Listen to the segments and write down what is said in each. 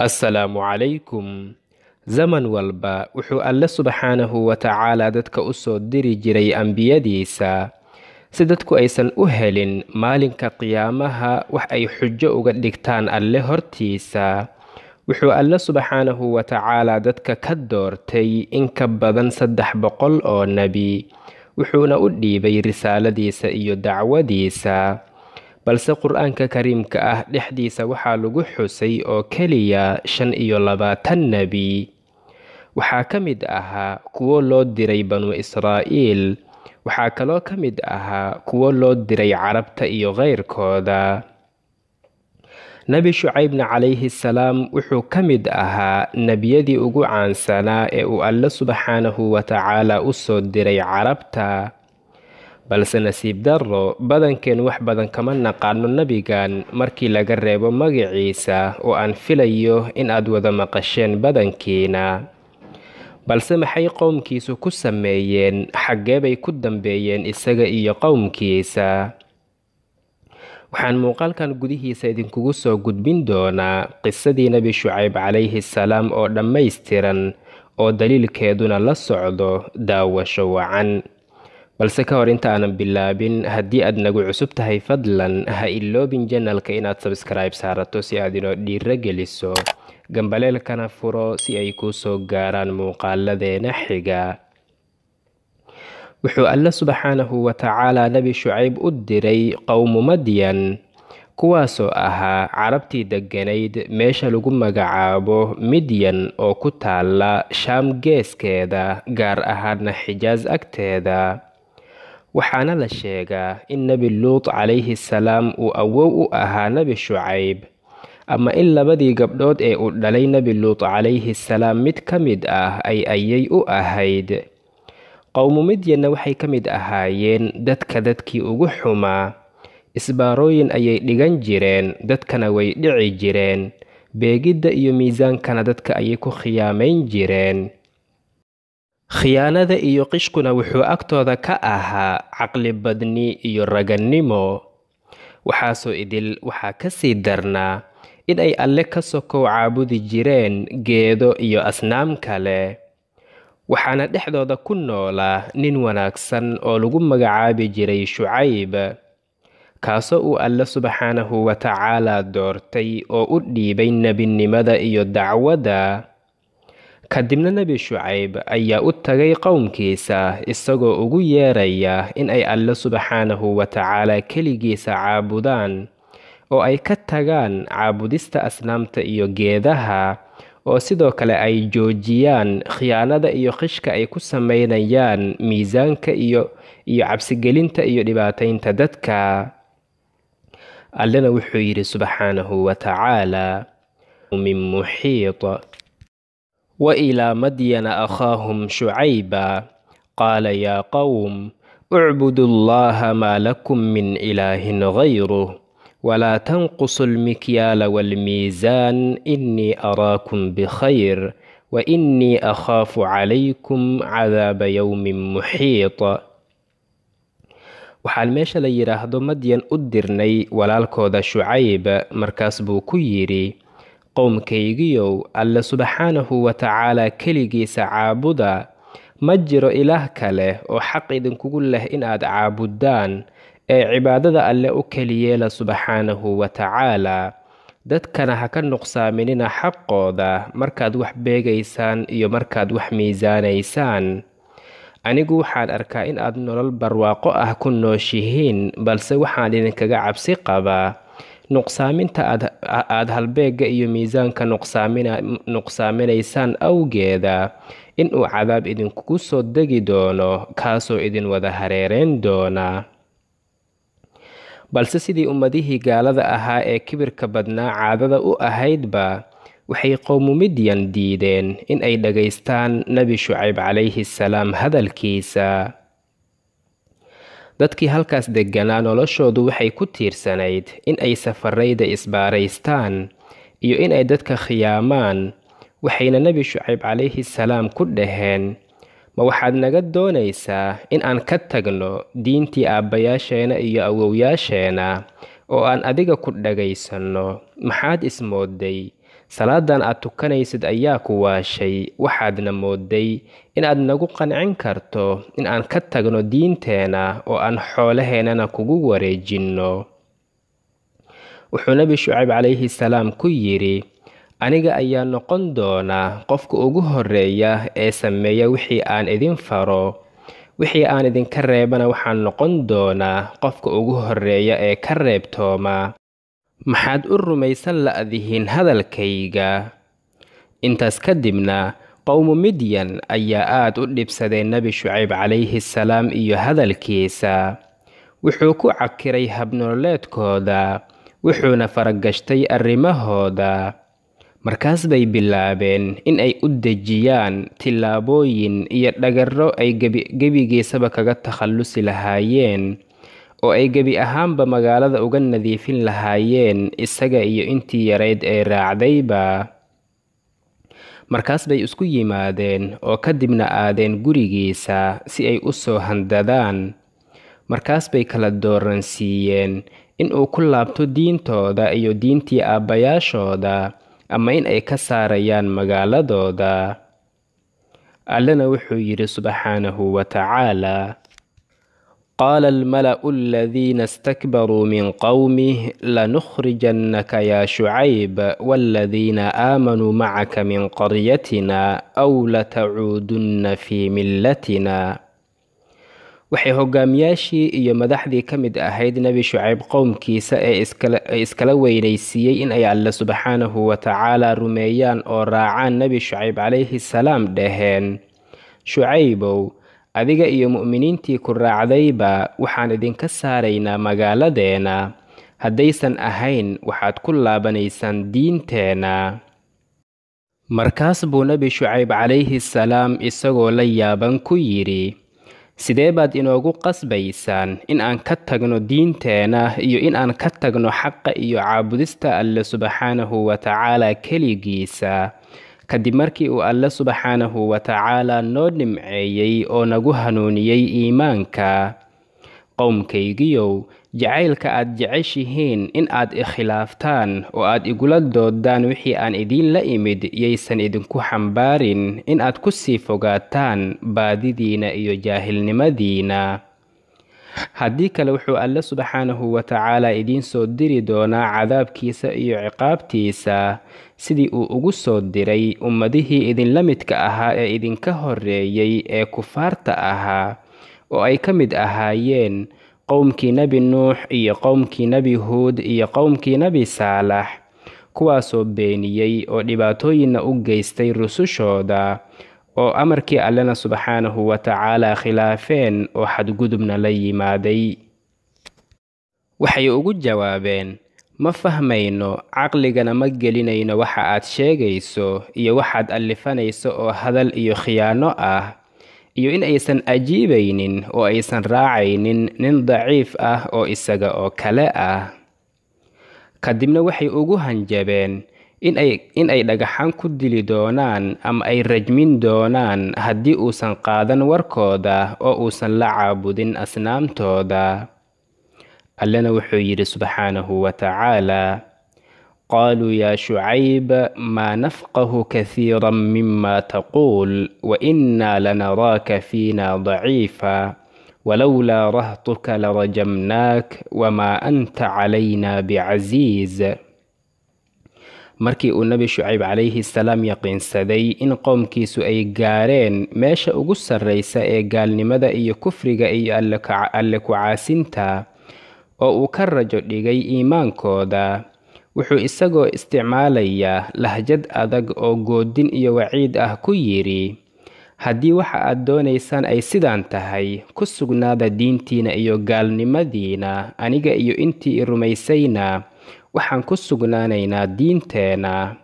assalaamu calaykum zaman walba wuxuu alle subxaanahu wa tacaalaa dadka u soo diri jiray ambiyadiisa si dadku aysan u helin maalinka qiyaamaha wax ay xujo uga dhigtaan alle hortiisa wuxuu alle subxaanahu wa tacaalaa dadka ka doortay in ka badan saddex boqol oo nebi wuxuuna u dhiibay risaaladiisa iyo dacwadiisa balse qur-aanka kariimka ah dhexdiisa waxaa lagu xusay oo keliya shan iyo labaatan nebi waxaa ka mid ahaa kuwo loo diray banu israa'iil waxaa kaloo ka mid ahaa kuwo loo diray carabta iyo keyrkooda nebi shucaybna calayhi salaam wuxuu ka mid ahaa nebiyadii ugu caansanaa ee uu alle subxaanahu wa tacaala u soo diray carabta balse nasiib darro badankeen wax badan kama naqaano nebigan markii laga reebo magiciisa oo aan filayo in aad wada maqasheen badankiina balse maxay qowmkiisu ku sameeyeen xaggee bay ku dambeeyeen isaga iyo qowmkiisa waxaan muuqaalkan gudihiisa idinkugu soo gudbin doonaa qisadii nebi shucayb calayhi salaam oo dhammaystiran oo daliilkeeduna la socdo daawasho wacan balse ka hor inta aanan bilaabin haddii aad nagu cusub tahay fadlan ha iloobin janalka inaad sabskribe saarato si aad inoo dhiira geliso gambaleelkana furo si ay kuu soo gaaraan muuqaaladeena xiga wuxuu alle subxaanahu wa tacaalaa nebi shucayb u diray qowmu madyan kuwaasoo ahaa carabtii degganayd meesha lagu magacaabo midyan oo ku taala shaam geeskeeda gaar ahaana xijaas agteeda waxaana la sheegaa in nebi luut calayhi salaam uu awow u ahaa nebi shucayb ama in labadii gabdhood ee uu dhalay nebi luut calayhi salaam mid ka mid ah ay ayay u ahayd qowmu midyanna waxay ka mid ahaayeen dadka dadkii ugu xumaa isbaarooyin ayay dhigan jireen dadkana way dhici jireen beegidda iyo miisaankana dadka ayay ku khiyaamayn jireen khiyaanada iyo qishkuna wuxuu agtooda ka ahaa caqlibadni iyo ragannimo waxaasoo idil waxaa ka sii darnaa ay alle ka sokow caabudi jireen geedo iyo asnaam kale waxaana dhexdooda ku noolaa nin wanaagsan oo lagu magacaabi jiray shucayb kaasoo uu alle subxaanahu wa tacaalaa doortay oo u dhiibay nebinimada iyo dacwada kadibna nebi shucayb ayaa u tagay qowmkiisa isagoo ugu yeeraya in ay alle subxaanahu watacaala keligiisa caabudaan oo ay ka tagaan caabudista asnaamta iyo geedaha oo sidoo kale ay joojiyaan khiyaanada iyo khishka ay ku sameynayaan miisaanka iyo iyo cabsigelinta iyo dhibaataynta dadka allena wuxuu yidhi subxaanahu watacaala min muxiid وإلى مدين أخاهم شعيبا قال يا قوم اعبدوا الله ما لكم من إله غيره ولا تنقصوا المكيال والميزان إني أراكم بخير وإني أخاف عليكم عذاب يوم محيط وحال ميشا la yidhaahdo مدين أدرني ولا walaalkooda شعيب مركاس بو ku qowmkaygiiow alle subxaanahu watacaalaa keligiisa caabuda ma jiro ilaah kale oo xaq idinkugu leh inaad caabuddaan ee cibaadada alle u keliyeela subxaanahu watacaalaa dadkana ha ka nuqsaaminina xaqooda markaad wax beegaysaan iyo markaad wax miisaanaysaan anigu waxaan arkaa inaad nolol barwaaqo ah ku nooshihiin balse waxaan idinkaga cabsi qabaa nuqsaaminta aada halbeega iyo miisaanka nuqsaaminaysaan awgeeda in uu cadaab idinkugu soo degi doono kaasoo idin wada hareereyn doona balse sidii ummadihii gaalada ahaa ee kibirka badnaa caadada u ahaydba waxay qowmu midyan diideen in ay dhagaystaan nebi shucayb calayhi salaam hadalkiisa dadkii halkaas deganaa noloshoodu waxay ku tiirsanayd in ay safarayda isbaaraystaan iyo in ay dadka khiyaamaan waxayna nebi shucayb calayhi salaam ku dhaheen ma waxaad naga doonaysaa in aan ka tagno diintii aabbayaasheena iyo awowyaasheena oo aan adiga ku dhagaysanno maxaad ismooday salaadan aad tukanaysid ayaa ku waashay waxaadna mooday inaad nagu qancin karto in aan ka tagno diinteena oo aan xoolaheennana kugu wareejinno wuxuu nebi shucayb calayhi salaam ku yidhi aniga ayaa noqon doonaa qofka ugu horreeya ee sameeya wixii aan idin faro wixii aan idinka reebana waxaan noqon doonaa qofka ugu horreeya ee ka reebtooma maxaad u rumaysan la'dihiin hadalkayga intaas kadibna qowmu midyan ayaa aada u dhibsadee nebi shucayb calayhi salaam iyo hadalkiisa wuxuu ku cakiray habnololeedkooda wuxuuna faragashtay arrimahooda markaas bay bilaabeen in ay u dejiyaan tillaabooyin iyo dhagarro ay gebigiisaba kaga takhallusi lahaayeen oo ay gebi ahaanba magaalada uga nadiifin lahaayeen isaga iyo intii yarayd ee raacdayba markaas bay isku yimaadeen oo kadibna aadeen gurigiisa si ay u soo handadaan markaas bay kala dooransiiyeen in uu ku laabto diintooda iyo diintii aabbayaashooda ama in ay ka saarayaan magaaladooda allena wuxuu yidhi subxaanahu wa tacaalaa qaala almala'u aladiina istakbaruu min qawmih lanukrijannaka yaa shucayb waaladiina aamanuu macaka min qaryatina aw latacuudunna fii millatina waxay hogaamiyaashii iyo madaxdii ka mid ahayd nebi shucayb qowmkiisa ee iskala weynaysiiyey in ay alle subxaanahu watacaala rumeeyaan oo raacaan nebi shucayb calayhi salaam dhaheen shucaybow adiga iyo mu'miniintii ku raacdayba waxaan idinka saaraynaa magaaladeena haddaysan ahayn waxaad ku laabanaysaan diinteenna markaas buu nebi shucayb calayhi salaam isagoo la yaaban ku yidhi sidee baad inoogu qasbaysaan in aan ka tagno diinteena iyo in aan ka tagno xaqa iyo caabudista alle subxaanahu wa tacaala keligiisa kadib markii uu alle subxaanahu watacaalaa noo nimceeyey oo nagu hanuuniyey iimaanka qowmkaygiyow jacaylka aad jeceshihiin in aad ikhilaaftaan oo aad igula doodaan wixii aan idiin la imid yaysan idinku xambaarin in aad ku sii fogaataan baadidiina iyo jaahilnimadiina haddii kale wuxuu alle subxaanahu watacaala tacaala idiin soo diri doonaa cadaabkiisa iyo ciqaabtiisa sidii uu ugu soo diray ummadihii idinla midka ahaa ee idinka horeeyey ee kufaarta ahaa oo ay ka mid ahaayeen qowmkii nebi nuux iyo qowmkii nebi huud iyo qowmkii nebi saalax kuwaasoo beeniyey oo dhibaatooyinna u geystay rusushooda oo amarkii allena subxaanahu wa tacaalaa khilaafeen oo xadgudubna la yimaaday waxay ugu jawaabeen ma fahmayno caqligana ma gelinayno waxa aad sheegayso iyo waxaad allifanayso oo hadal iyo khiyaano ah iyo in aysan ajiibaynin oo aysan raacaynin nin daciif ah oo isaga oo kale ah kadibna waxay ugu hanjabeen in ay dhagaxaan ku dili doonaan ama ay rajmin doonaan haddii uusan qaadan warkooda oo uusan la caabudin asnaamtooda allana wuxuu yidhi subxaanahu wa tacaala قالوا يا شعيب ما نفقه كثيرا مما تقول وانا لنراك فينا ضعيفا ولولا رهطك لرجمناك وما انت علينا بعزيز markii uu nebi shucayb calayhi salaam yaqiinsaday in qowmkiisu ay gaareen meesha ugu sarraysa ee gaalnimada iyo kufriga iyo alle ku-caasinta oo uu ka rajo dhigay iimaankooda wuxuu isagoo isticmaalaya lahjad adag oo goodin iyo waciid ah ku yidhi haddii waxa aad doonaysaan ay sidaan tahay ku sugnaada diintiina iyo gaalnimadiina aniga iyo intii i rumaysayna waxaan ku sugnaanaynaa diinteena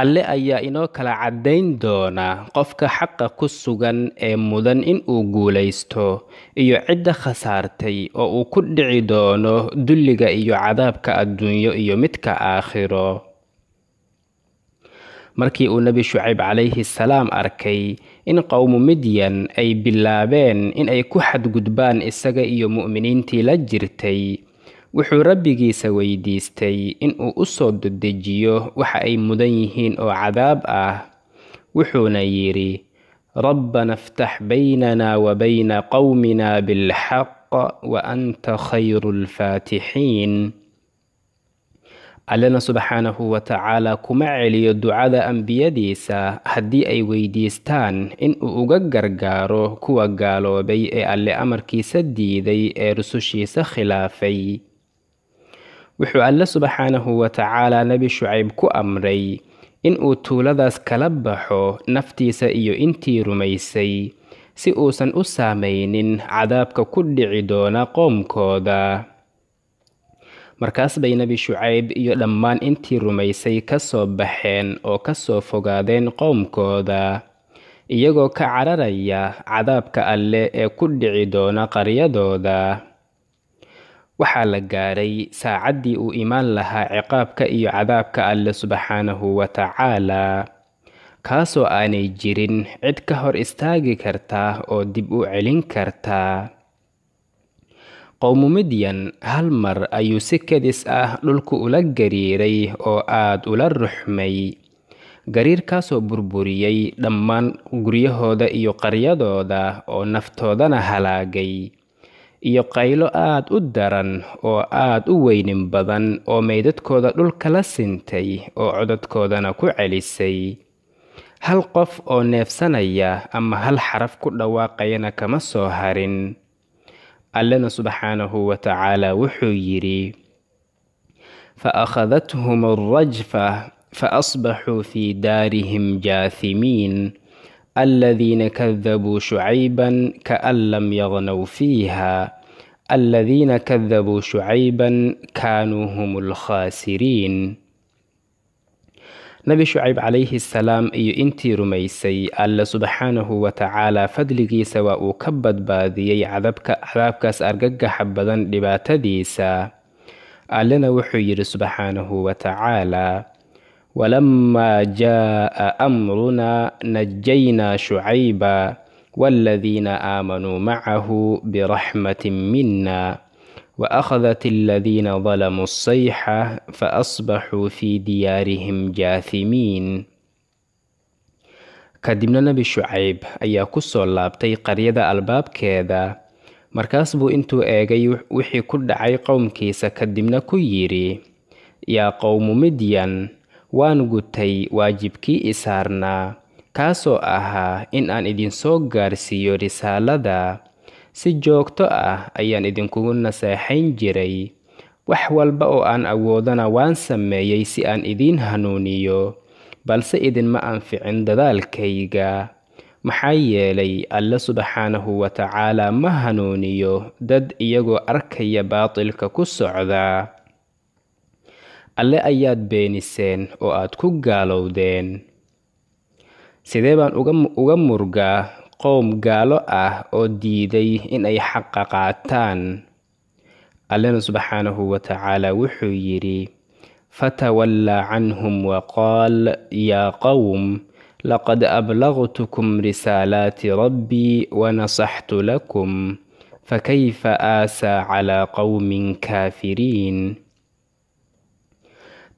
alle ayaa inoo kala caddayn doona qofka xaqa ku sugan ee mudan in uu guulaysto iyo cidda khasaartay oo uu ku dhici doono dulliga iyo cadaabka adduunyo iyo midka aakhiro markii uu nebi shucayb calayhi salaam arkay in qowmu midyan ay bilaabeen in ay ku xadgudbaan isaga iyo mu'miniintii la jirtay wuxuu rabbigiisa weydiistay inuu u soo dedejiyo waxa ay mudan yihiin oo cadaab ah wuxuuna yidhi rabbana iftax baynana wa bayna qowmina bilxaq wa anta khayru lfaatixiin allena subxaanahu wa tacaala kuma celiyo ducada ambiyadiisa haddii ay weydiistaan inuu uga gargaaro kuwa gaaloobay ee alle amarkiisa diiday ee rusushiisa khilaafay wuxuu alle subxaanahu watacaala nebi shucayb ku amray in uu tuuladaas kala baxo naftiisa iyo intii rumaysay si uusan u saamaynin cadaabka ku dhici doona qoomkooda markaas bay nebi shucayb iyo dhammaan intii rumaysay ka soo baxeen oo ka soo fogaadeen qoomkooda iyagoo ka cararaya cadaabka alleh ee ku dhici doona qaryadooda waxaa la gaadhay saacaddii uu imaan lahaa ciqaabka iyo cadaabka alle subxaanahu wa tacaalaa kaasoo aanay jirin cid ka hor istaagi karta oo dib u celin karta qowmu midyan hal mar ayuu si kadis ah dhulku ula gariiray oo aad ula ruxmay gariirkaasoo burburiyey dhammaan guryahooda iyo qaryadooda oo naftoodana halaagay iyo qaylo aad u daran oo aad u weynin badan oo maydadkooda dhulka la sintay oo codadkoodana ku celisay hal qof oo neefsanaya ama hal xaraf ku dhawaaqayana kama soo harin allena subxaanahu wa tacaala wuxuu yidhi fa akhadathum alrajfa fa asbaxuu fii daarihim jaahimiin الذين كذبوا شعيبا كأن لم يغنوا فيها الذين كذبوا شعيبا كانوا هم الخاسرين نبي شعيب عليه السلام اي انتي رميسي الا سبحانه وتعالى فدلقي سواء كبد باذي عذبك عذابك سارقك حبدا لباتديسا الا نوحي سبحانه وتعالى ولما جاء أمرنا نجينا شعيبا والذين آمنوا معه برحمة منا وأخذت الذين ظلموا الصيحة فأصبحوا في ديارهم جاثمين كدمنا نبي شعيب أيا كسو اللابتي قرية الباب كذا مركاس بو انتو ايغي وحي كل عي قوم كيسا كدمنا كيري يا قوم مديان waan gutay waajibkii i saarnaa kaasoo ahaa in aan idinsoo gaarsiiyo risaalada si joogto ah ayaan idinkugu naseexayn jiray wax walba oo aan awoodana waan sameeyey si aan idiin hanuuniyo balse idinma anficin dadaalkayga maxaa yeelay alle subxaanahu wa tacaalaa ma hanuuniyo dad iyagoo arkaya baatilka ku socda alle ayaad beeniseen oo aad ku gaalowdeen sidee baan uga murgaa qowm gaalo ah oo diiday inay xaqa qaataan allena subxaanahu wa tacaala wuxuu yidhi fatawallaa canhum wa qaal yaa qowm laqad ablaqtukum risaalaati rabbii wanasaxtu lakum fakayfa aasaa calaa qowmin kaafiriin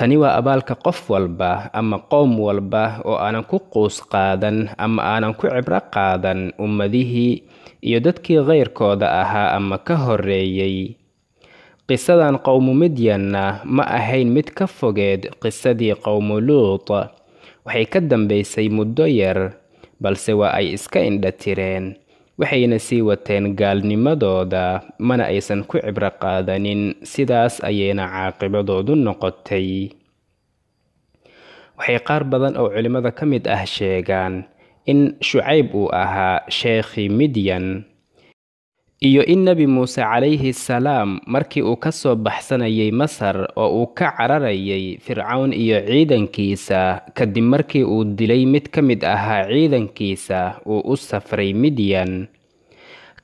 tani waa abaalka qof walba ama qoom walba oo aanan ku quus qaadan ama aanan ku cibro qaadan ummadihii iyo dadkii khayrkooda ahaa ama ka horeeyey qisadan qowmu midyanna ma ahayn mid ka fogeed qisadii qowmu luut waxay ka dambaysay muddo yar balse waa ay iska indha tireen waxayna sii wateen gaalnimadooda mana aysan ku cibro qaadanin sidaas ayayna caaqibadoodu noqotay waxay qaar badan oo culimmada ka mid ah sheegaan in shucayb uu ahaa sheekhii midyan iyo in nebi muuse calayhi salaam markii uu ka soo baxsanayay masar oo uu ka cararayay fircawn iyo ciidankiisa kadib markii uu dilay mid ka mid ahaa ciidankiisa uu u safray midyan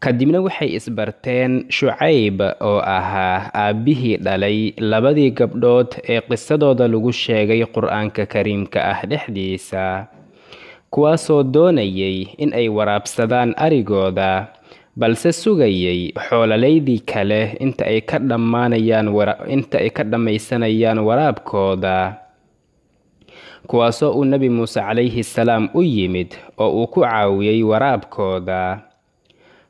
kadibna waxay isbarteen shucayb oo ahaa aabbihii dhalay labadii gabdhood ee qisadooda lagu sheegay qur-aanka kariimka ah dhexdiisa kuwaasoo doonayay in ay waraabsadaan arigooda balse sugayay xoolalaydii kale inta ay ka dhammaanayaan inta ay ka dhammaysanayaan waraabkooda kuwaasoo uu nebi muuse calayhi salaam u yimid oo uu ku caawiyey waraabkooda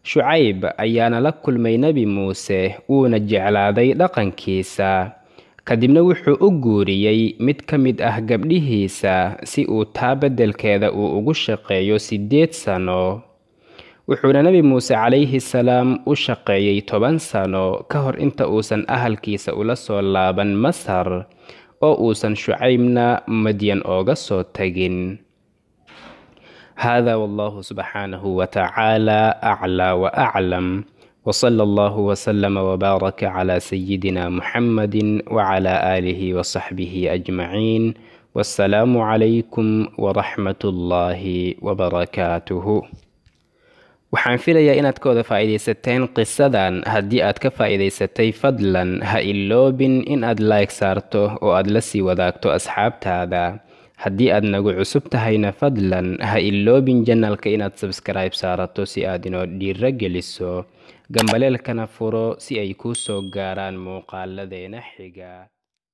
shucayb ayaana la kulmay nebi muuse wuuna jeclaaday dhaqankiisa kadibna wuxuu u guuriyey mid ka mid ah gabdhihiisa si uu taa beddelkeeda uu ugu shaqeeyo siddeed sano وحونا نبي موسى عليه السلام وشقيي توبان سانو كهر انت اوسن اهل كيسا ولسو لابن مسار او اوسن شعيمنا مدين اوغا سو هذا والله سبحانه وتعالى أعلى وأعلم وصلى الله وسلم وبارك على سيدنا محمد وعلى آله وصحبه أجمعين والسلام عليكم ورحمة الله وبركاته waxaan filayaa inaad ka wada faa'iidaysateen qisadan haddii aad ka faa'iidaysatay fadlan ha iloobin in aad like saarto oo aad la sii wadaagto asxaabtaada haddii aad nagu cusub tahayna fadlan ha iloobin janalka inaad sabskaraib saarato si aad inoo dhiiro geliso gambaleelkana furo si ay kuu soo gaaraan muuqaaladeena xiga